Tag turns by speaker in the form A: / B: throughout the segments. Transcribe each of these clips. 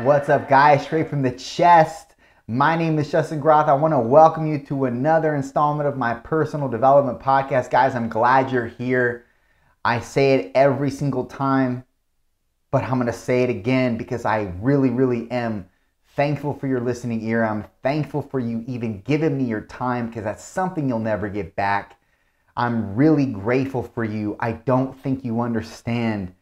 A: What's up, guys? Straight from the chest. My name is Justin Groth. I want to welcome you to another installment of my personal development podcast. Guys, I'm glad you're here. I say it every single time, but I'm going to say it again because I really, really am thankful for your listening ear. I'm thankful for you even giving me your time because that's something you'll never get back. I'm really grateful for you. I don't think you understand.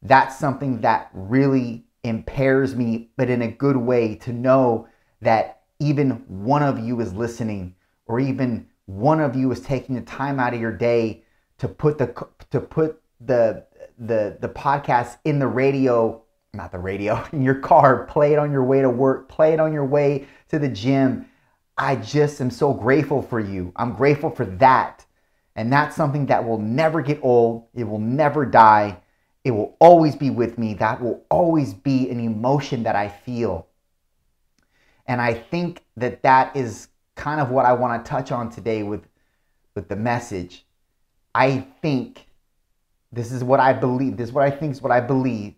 A: That's something that really impairs me, but in a good way to know that even one of you is listening or even one of you is taking the time out of your day to put the to put the the the podcast in the radio not the radio in your car play it on your way to work play it on your way to the gym i just am so grateful for you i'm grateful for that and that's something that will never get old it will never die it will always be with me. That will always be an emotion that I feel. And I think that that is kind of what I want to touch on today with, with the message. I think this is what I believe, this is what I think is what I believe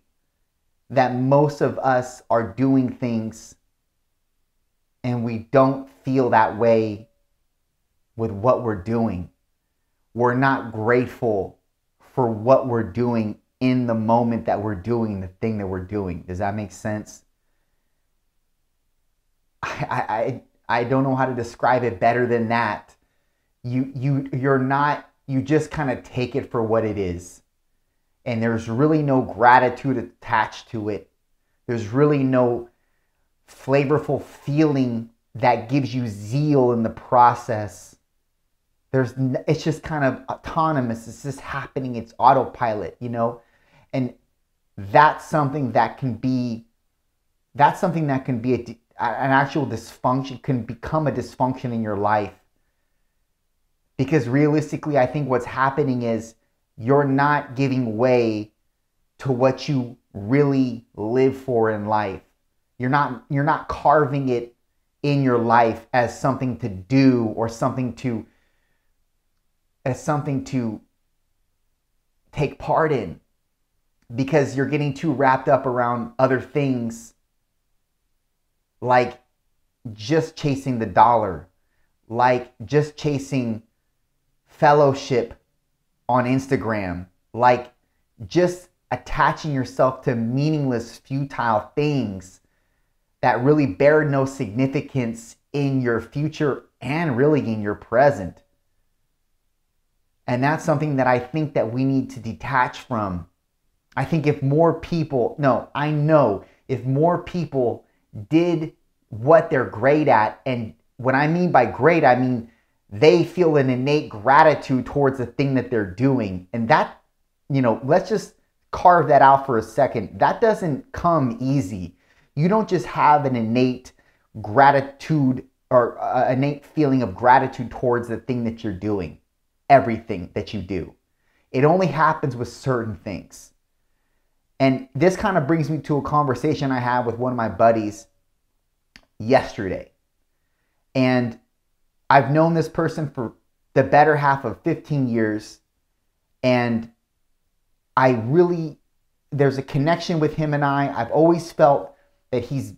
A: that most of us are doing things and we don't feel that way with what we're doing. We're not grateful for what we're doing in the moment that we're doing the thing that we're doing. Does that make sense? I I I don't know how to describe it better than that. You you you're not you just kind of take it for what it is. And there's really no gratitude attached to it. There's really no flavorful feeling that gives you zeal in the process. There's it's just kind of autonomous. It's just happening. It's autopilot, you know? And that's something that can be, that's something that can be a, an actual dysfunction, can become a dysfunction in your life. Because realistically, I think what's happening is you're not giving way to what you really live for in life. You're not, you're not carving it in your life as something to do or something to as something to take part in because you're getting too wrapped up around other things like just chasing the dollar, like just chasing fellowship on Instagram, like just attaching yourself to meaningless, futile things that really bear no significance in your future and really in your present. And that's something that I think that we need to detach from I think if more people, no, I know if more people did what they're great at, and what I mean by great, I mean they feel an innate gratitude towards the thing that they're doing. And that, you know, let's just carve that out for a second. That doesn't come easy. You don't just have an innate gratitude or uh, innate feeling of gratitude towards the thing that you're doing, everything that you do. It only happens with certain things. And this kind of brings me to a conversation I had with one of my buddies yesterday. And I've known this person for the better half of 15 years. And I really, there's a connection with him and I. I've always felt that he's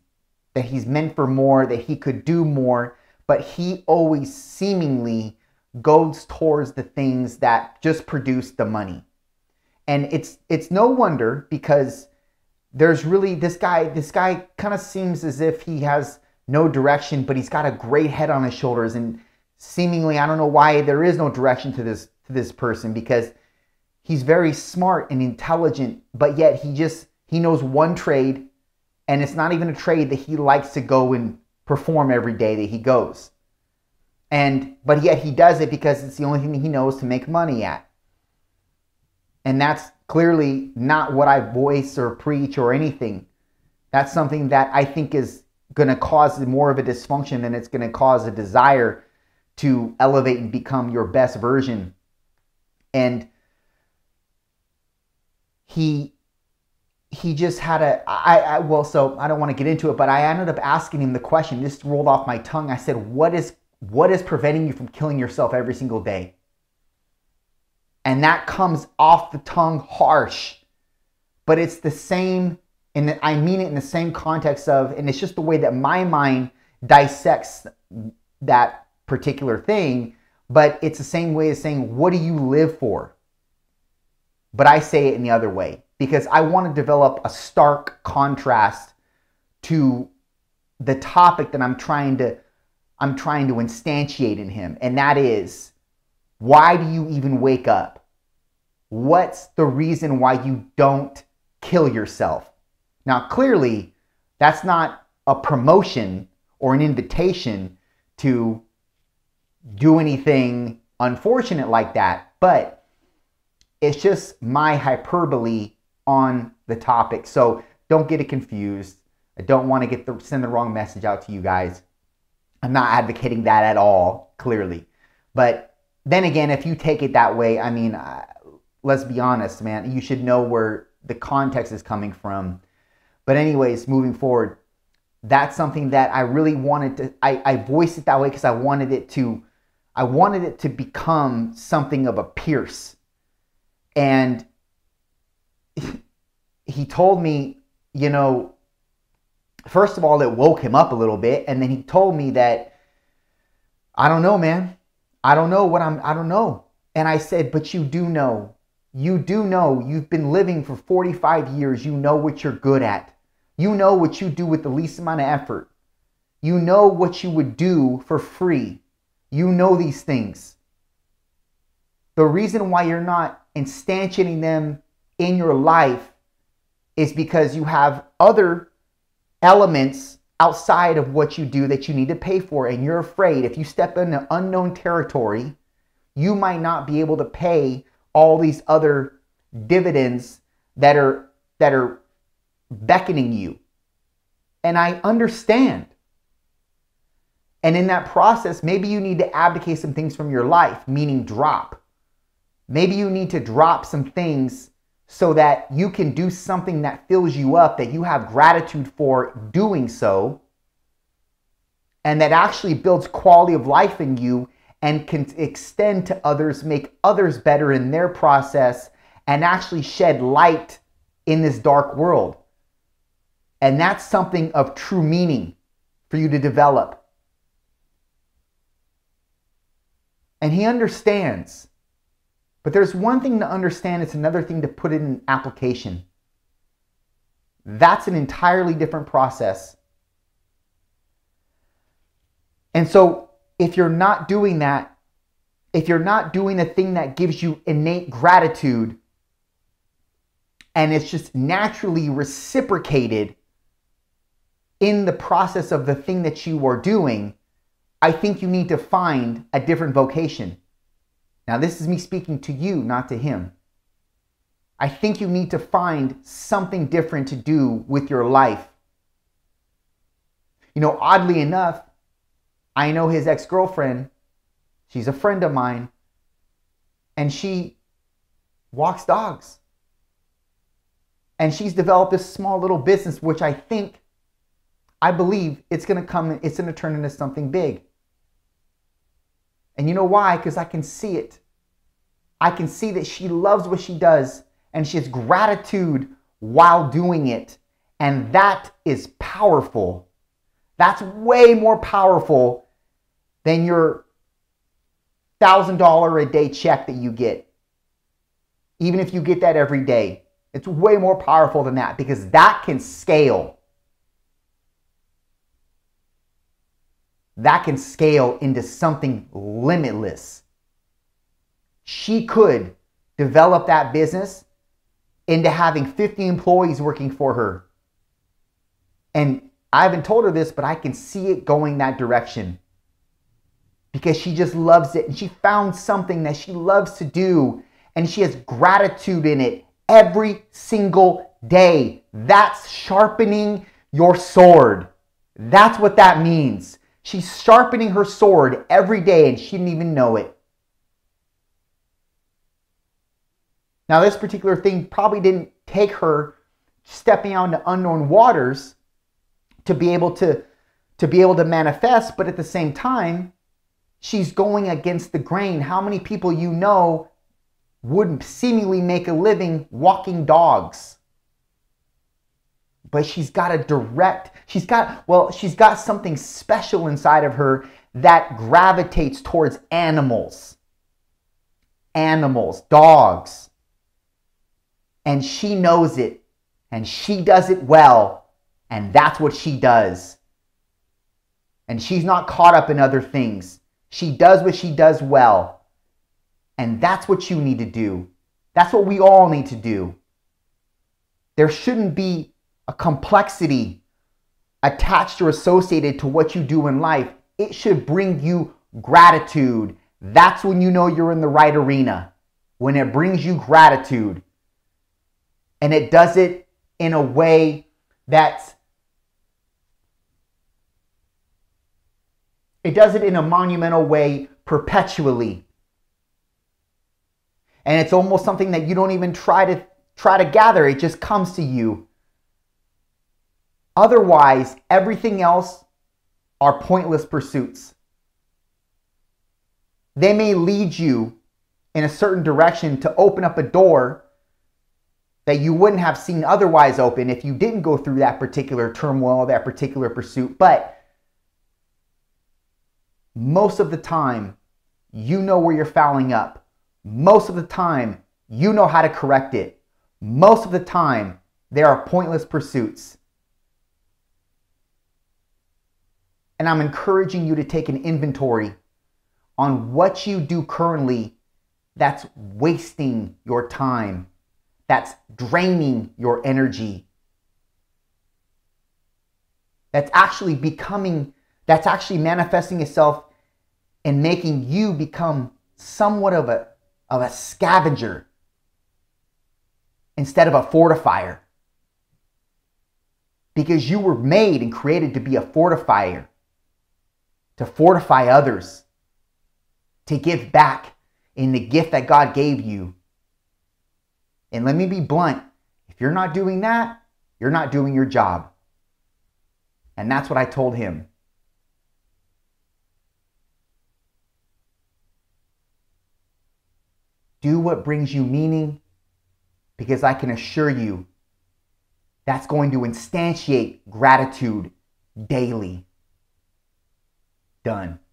A: that he's meant for more, that he could do more, but he always seemingly goes towards the things that just produce the money. And it's it's no wonder because there's really this guy this guy kind of seems as if he has no direction, but he's got a great head on his shoulders and seemingly I don't know why there is no direction to this to this person because he's very smart and intelligent, but yet he just he knows one trade and it's not even a trade that he likes to go and perform every day that he goes. And but yet he does it because it's the only thing he knows to make money at. And that's clearly not what I voice or preach or anything. That's something that I think is going to cause more of a dysfunction and it's going to cause a desire to elevate and become your best version. And he he just had a I, I well so I don't want to get into it, but I ended up asking him the question. This rolled off my tongue. I said, "What is what is preventing you from killing yourself every single day?" And that comes off the tongue harsh. But it's the same, and I mean it in the same context of, and it's just the way that my mind dissects that particular thing. But it's the same way as saying, What do you live for? But I say it in the other way because I want to develop a stark contrast to the topic that I'm trying to I'm trying to instantiate in him, and that is why do you even wake up? What's the reason why you don't kill yourself? Now, clearly, that's not a promotion or an invitation to do anything unfortunate like that, but it's just my hyperbole on the topic. So don't get it confused. I don't want to get the send the wrong message out to you guys. I'm not advocating that at all, clearly. But then again, if you take it that way, I mean, uh, let's be honest, man, you should know where the context is coming from. But, anyways, moving forward, that's something that I really wanted to, I, I voiced it that way because I wanted it to, I wanted it to become something of a Pierce. And he, he told me, you know, first of all, it woke him up a little bit. And then he told me that, I don't know, man I don't know what I'm, I don't know. And I said, But you do know. You do know. You've been living for 45 years. You know what you're good at. You know what you do with the least amount of effort. You know what you would do for free. You know these things. The reason why you're not instantiating them in your life is because you have other elements outside of what you do that you need to pay for and you're afraid if you step into unknown territory you might not be able to pay all these other dividends that are that are beckoning you and i understand and in that process maybe you need to abdicate some things from your life meaning drop maybe you need to drop some things so that you can do something that fills you up, that you have gratitude for doing so, and that actually builds quality of life in you and can extend to others, make others better in their process, and actually shed light in this dark world. And that's something of true meaning for you to develop. And he understands but there's one thing to understand, it's another thing to put it in application. That's an entirely different process. And so, if you're not doing that, if you're not doing the thing that gives you innate gratitude and it's just naturally reciprocated in the process of the thing that you are doing, I think you need to find a different vocation. Now, this is me speaking to you, not to him. I think you need to find something different to do with your life. You know, oddly enough, I know his ex girlfriend, she's a friend of mine, and she walks dogs. And she's developed this small little business, which I think, I believe it's gonna come, it's gonna turn into something big. And you know why? Because I can see it. I can see that she loves what she does and she has gratitude while doing it. And that is powerful. That's way more powerful than your $1,000 a day check that you get. Even if you get that every day, it's way more powerful than that because that can scale. that can scale into something limitless. She could develop that business into having 50 employees working for her. And I haven't told her this, but I can see it going that direction because she just loves it and she found something that she loves to do and she has gratitude in it every single day. That's sharpening your sword. That's what that means. She's sharpening her sword every day and she didn't even know it. Now, this particular thing probably didn't take her stepping out into unknown waters to be able to to be able to manifest, but at the same time, she's going against the grain. How many people you know would seemingly make a living walking dogs? but she's got a direct, she's got, well, she's got something special inside of her that gravitates towards animals. Animals, dogs. And she knows it, and she does it well, and that's what she does. And she's not caught up in other things. She does what she does well. And that's what you need to do. That's what we all need to do. There shouldn't be a complexity attached or associated to what you do in life, it should bring you gratitude. That's when you know you're in the right arena, when it brings you gratitude. And it does it in a way that's It does it in a monumental way perpetually. And it's almost something that you don't even try to try to gather. It just comes to you. Otherwise, everything else are pointless pursuits. They may lead you in a certain direction to open up a door that you wouldn't have seen otherwise open if you didn't go through that particular turmoil, that particular pursuit. But most of the time, you know where you're fouling up. Most of the time, you know how to correct it. Most of the time, there are pointless pursuits. And I'm encouraging you to take an inventory on what you do currently that's wasting your time, that's draining your energy, that's actually becoming, that's actually manifesting itself and making you become somewhat of a, of a scavenger instead of a fortifier. Because you were made and created to be a fortifier to fortify others, to give back in the gift that God gave you. And let me be blunt if you're not doing that, you're not doing your job. And that's what I told him. Do what brings you meaning, because I can assure you that's going to instantiate gratitude daily. Done.